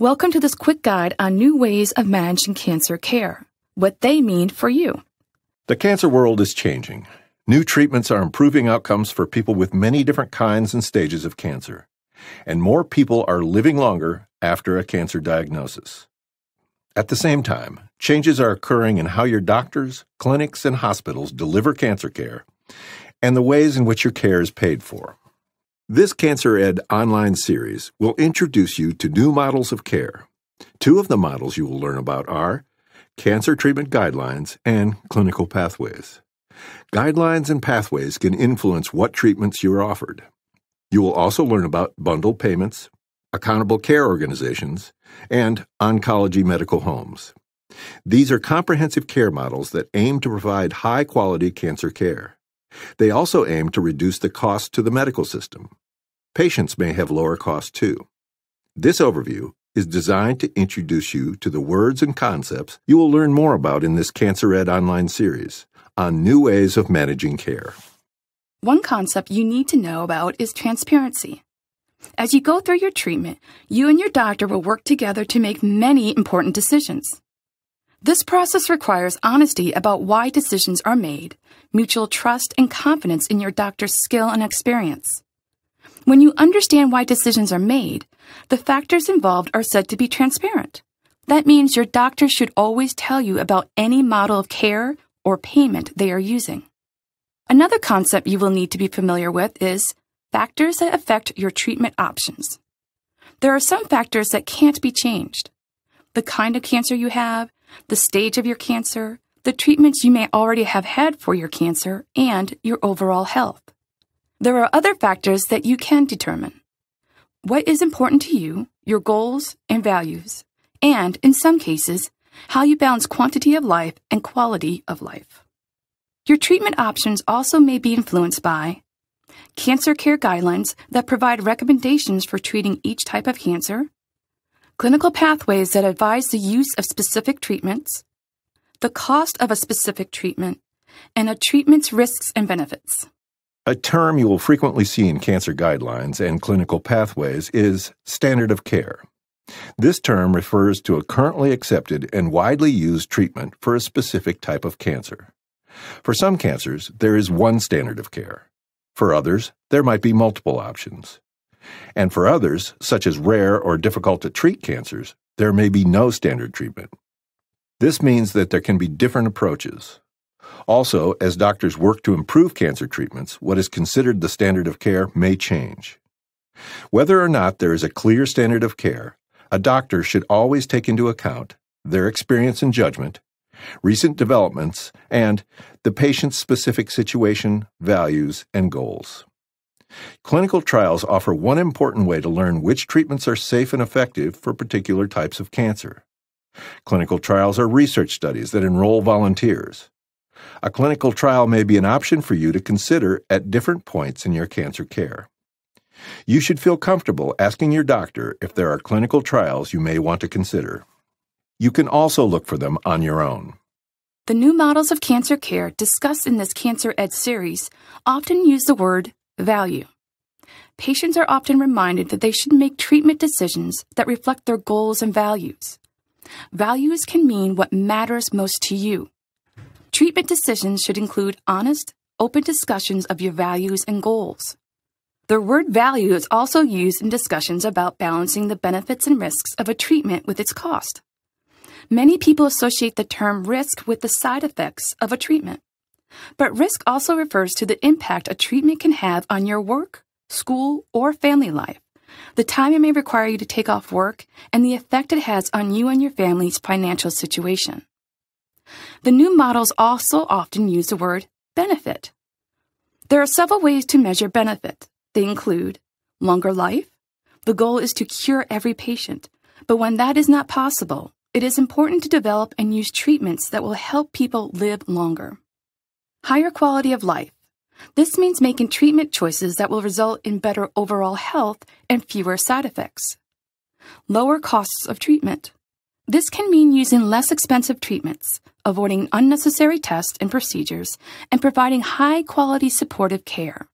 Welcome to this quick guide on new ways of managing cancer care, what they mean for you. The cancer world is changing. New treatments are improving outcomes for people with many different kinds and stages of cancer, and more people are living longer after a cancer diagnosis. At the same time, changes are occurring in how your doctors, clinics, and hospitals deliver cancer care and the ways in which your care is paid for. This Cancer Ed online series will introduce you to new models of care. Two of the models you will learn about are cancer treatment guidelines and clinical pathways. Guidelines and pathways can influence what treatments you are offered. You will also learn about bundle payments, accountable care organizations, and oncology medical homes. These are comprehensive care models that aim to provide high quality cancer care. They also aim to reduce the cost to the medical system. Patients may have lower costs too. This overview is designed to introduce you to the words and concepts you will learn more about in this Cancer Ed online series on new ways of managing care. One concept you need to know about is transparency. As you go through your treatment, you and your doctor will work together to make many important decisions. This process requires honesty about why decisions are made, mutual trust and confidence in your doctor's skill and experience. When you understand why decisions are made, the factors involved are said to be transparent. That means your doctor should always tell you about any model of care or payment they are using. Another concept you will need to be familiar with is factors that affect your treatment options. There are some factors that can't be changed. The kind of cancer you have, the stage of your cancer, the treatments you may already have had for your cancer, and your overall health. There are other factors that you can determine. What is important to you, your goals and values, and, in some cases, how you balance quantity of life and quality of life. Your treatment options also may be influenced by cancer care guidelines that provide recommendations for treating each type of cancer, clinical pathways that advise the use of specific treatments, the cost of a specific treatment, and a treatment's risks and benefits. A term you will frequently see in cancer guidelines and clinical pathways is standard of care. This term refers to a currently accepted and widely used treatment for a specific type of cancer. For some cancers, there is one standard of care. For others, there might be multiple options. And for others, such as rare or difficult to treat cancers, there may be no standard treatment. This means that there can be different approaches. Also, as doctors work to improve cancer treatments, what is considered the standard of care may change. Whether or not there is a clear standard of care, a doctor should always take into account their experience and judgment, recent developments, and the patient's specific situation, values, and goals. Clinical trials offer one important way to learn which treatments are safe and effective for particular types of cancer. Clinical trials are research studies that enroll volunteers. A clinical trial may be an option for you to consider at different points in your cancer care. You should feel comfortable asking your doctor if there are clinical trials you may want to consider. You can also look for them on your own. The new models of cancer care discussed in this Cancer Ed series often use the word Value. Patients are often reminded that they should make treatment decisions that reflect their goals and values. Values can mean what matters most to you. Treatment decisions should include honest, open discussions of your values and goals. The word value is also used in discussions about balancing the benefits and risks of a treatment with its cost. Many people associate the term risk with the side effects of a treatment. But risk also refers to the impact a treatment can have on your work, school, or family life, the time it may require you to take off work, and the effect it has on you and your family's financial situation. The new models also often use the word benefit. There are several ways to measure benefit. They include longer life. The goal is to cure every patient, but when that is not possible, it is important to develop and use treatments that will help people live longer higher quality of life. This means making treatment choices that will result in better overall health and fewer side effects. Lower costs of treatment. This can mean using less expensive treatments, avoiding unnecessary tests and procedures, and providing high quality supportive care.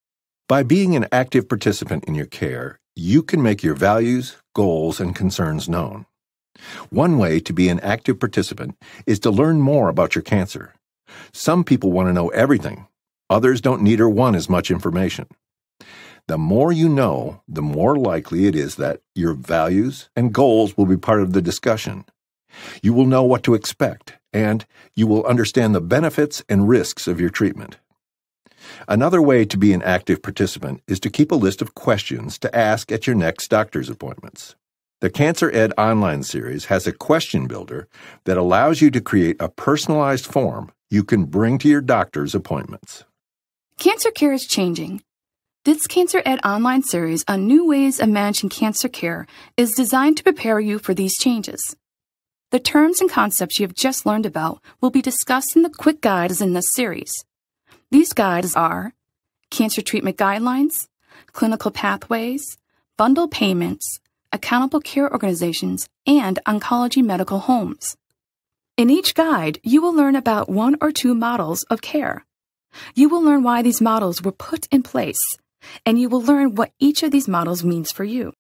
By being an active participant in your care, you can make your values, goals, and concerns known. One way to be an active participant is to learn more about your cancer some people want to know everything, others don't need or want as much information. The more you know, the more likely it is that your values and goals will be part of the discussion. You will know what to expect, and you will understand the benefits and risks of your treatment. Another way to be an active participant is to keep a list of questions to ask at your next doctor's appointments. The Cancer Ed online series has a question builder that allows you to create a personalized form you can bring to your doctor's appointments. Cancer care is changing. This Cancer Ed online series on new ways of managing cancer care is designed to prepare you for these changes. The terms and concepts you have just learned about will be discussed in the quick guides in this series. These guides are cancer treatment guidelines, clinical pathways, bundle payments, accountable care organizations, and oncology medical homes. In each guide, you will learn about one or two models of care. You will learn why these models were put in place, and you will learn what each of these models means for you.